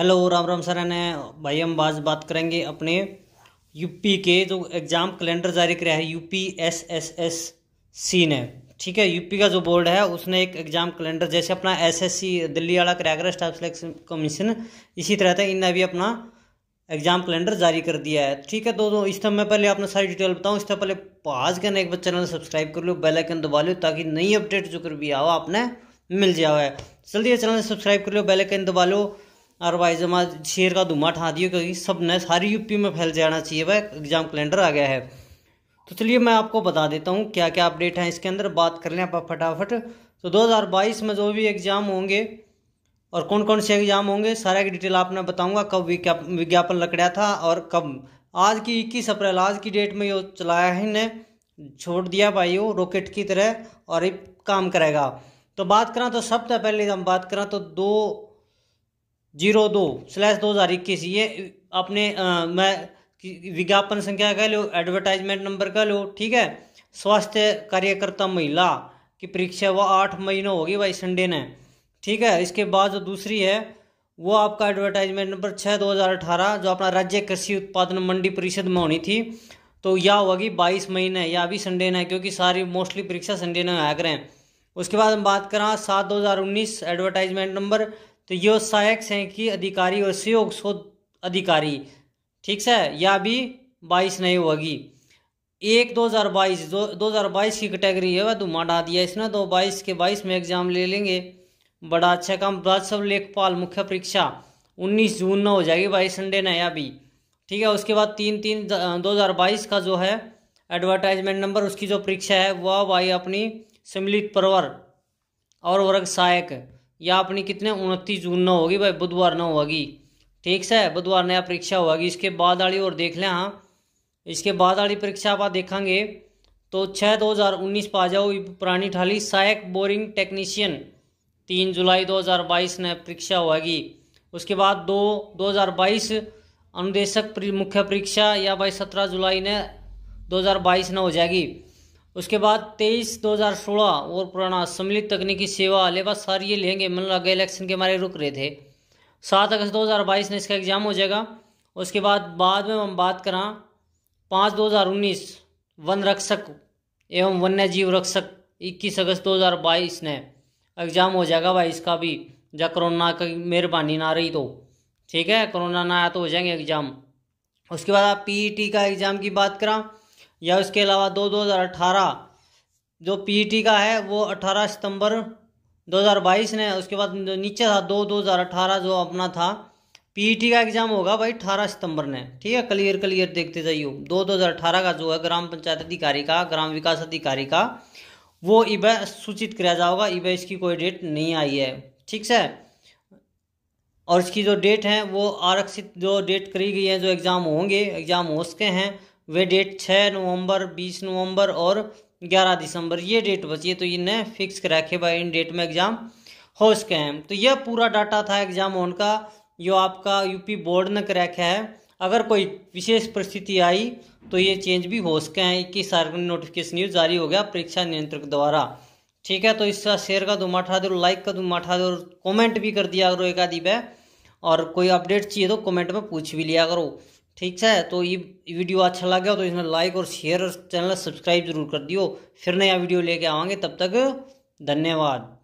hello Ram Ram sir ने भाई हम आज बात करेंगे अपने यूपी के जो एग्ज़ाम कैलेंडर जारी किया है UP S S S C ने ठीक है यूपी का जो बोर्ड है उसने एक एग्ज़ाम कैलेंडर जैसे अपना एस एस सी दिल्ली वाला कराया स्टाफ सिलेक्शन कमीशन इसी तरह था इनने अभी अपना एग्ज़ाम कैलेंडर जारी कर दिया है ठीक है दोस्तों इस तरह मैं पहले आपने सारी डिटेल बताऊँ इस तरह पहले पास करना एक बार चैनल सब्सक्राइब कर लो बेलाइकन दबा लो ताकि नई अपडेट जो कर भी आओ आपने मिल जाओ है जल्दी चैनल सब्सक्राइब कर लो बेलाइकन दबा लो और भाई जमा शेर का धुआं ठा दियो क्योंकि सब ने सारी यूपी में फैल जाना चाहिए वह एग्ज़ाम कैलेंडर आ गया है तो चलिए मैं आपको बता देता हूँ क्या क्या अपडेट हैं इसके अंदर बात कर लें आप फटाफट तो 2022 में जो भी एग्ज़ाम होंगे और कौन कौन से एग्ज़ाम होंगे सारा की डिटेल आपने बताऊँगा कब विज्ञापन लकड़ा था और कब आज की इक्कीस अप्रैल आज की डेट में ये चलाया है ने छोड़ दिया भाई वो रॉकेट की तरह और ये काम करेगा तो बात करें तो सबसे पहले हम बात करें तो दो जीरो दो स्लैश दो हज़ार इक्कीस ये अपने आ, मैं विज्ञापन संख्या कह लो एडवर्टाइजमेंट नंबर कह लो ठीक है स्वास्थ्य कार्यकर्ता महिला की परीक्षा वह आठ मई न होगी भाई संडे ने ठीक है इसके बाद जो दूसरी है वो आपका एडवर्टाइजमेंट नंबर छः दो हज़ार अठारह जो अपना राज्य कृषि उत्पादन मंडी परिषद में होनी थी तो यह होगी बाईस मई ने या अभी संडे ने क्योंकि सारी मोस्टली परीक्षा संडे ने आया करें उसके बाद हम बात करें सात दो हज़ार उन्नीस एडवर्टाइजमेंट नंबर तो यो सहायक सहायकी अधिकारी और सहयोग शोध अधिकारी ठीक से यह भी बाईस नहीं होगी एक दो हज़ार बाईस दो दो हज़ार बाईस की कैटेगरी है वह धुमा तो डा दिया इसने तो बाईस के बाईस में एग्ज़ाम ले लेंगे बड़ा अच्छा काम राजस्व लेखपाल मुख्य परीक्षा उन्नीस जून न हो जाएगी बाईस संडे न या भी ठीक है उसके बाद तीन तीन दो हज़ार बाईस का जो है एडवर्टाइजमेंट नंबर उसकी जो परीक्षा है वह भाई अपनी सम्मिलित परवर और वर्ग सहायक या अपनी कितने उनतीस जून न होगी भाई बुधवार न होगी ठीक से बुधवार नया परीक्षा होगी इसके बाद वाली और देख लें हाँ इसके बाद वाली परीक्षा आप देखेंगे तो छः दो हज़ार उन्नीस पर आ जाओ पुरानी ठाली सहायक बोरिंग टेक्नीशियन तीन जुलाई दो हज़ार बाईस ने परीक्षा होगी उसके बाद दो दो हज़ार बाईस अनुदेशक मुख्य परीक्षा या भाई सत्रह जुलाई ने दो हज़ार बाईस ने हो जाएगी उसके बाद तेईस दो हज़ार सोलह और पुराना सम्मिलित तकनीकी सेवा लेबस सर ये लेंगे मन लगे इलेक्शन के हमारे रुक रहे थे सात अगस्त दो हज़ार बाईस में इसका एग्ज़ाम हो जाएगा उसके बाद बाद में हम बात करा पाँच दो हज़ार उन्नीस वन रक्षक एवं वन्य जीव रक्षक इक्कीस अगस्त दो हज़ार बाईस ने एग्ज़ाम हो जाएगा भाई इसका भी जब कोरोना की मेहरबानी ना रही तो ठीक है कोरोना ना आया तो हो जाएंगे एग्ज़ाम उसके बाद आप टी e का एग्ज़ाम की बात करा या इसके अलावा दो दो हज़ार अठारह जो पीटी e का है वो अठारह सितंबर दो हज़ार बाईस ने उसके बाद नीचे था दो दो हज़ार अठारह जो अपना था पीटी e का एग्ज़ाम होगा भाई अठारह सितंबर ने ठीक है क्लियर क्लियर देखते जाइए दो दो हज़ार अठारह का जो है ग्राम पंचायत अधिकारी का ग्राम विकास अधिकारी का वो इब सूचित किया जाओगा इब इसकी कोई डेट नहीं आई है ठीक से और इसकी जो डेट है वो आरक्षित जो डेट करी गई है जो एग्ज़ाम होंगे एग्ज़ाम हो सके हैं वे डेट छः नवंबर बीस नवंबर और ग्यारह दिसंबर ये डेट बची है तो इन्हें फिक्स करा के भाई इन डेट में एग्ज़ाम हो सके हैं तो यह पूरा डाटा था एग्ज़ाम होने का जो आपका यूपी बोर्ड ने करा है अगर कोई विशेष परिस्थिति आई तो ये चेंज भी हो सके हैं इक्कीस तारीख में नोटिफिकेशन न्यूज जारी हो गया परीक्षा नियंत्रक द्वारा ठीक है तो इसका शेयर का दुम उठा दो लाइक का दुम उठा दो कमेंट भी कर दिया करो एक आदि पे और कोई अपडेट चाहिए तो कमेंट में पूछ भी लिया करो ठीक है तो ये वीडियो अच्छा लगे तो इसमें लाइक और शेयर और चैनल सब्सक्राइब जरूर कर दियो फिर नया वीडियो लेके आवागे तब तक धन्यवाद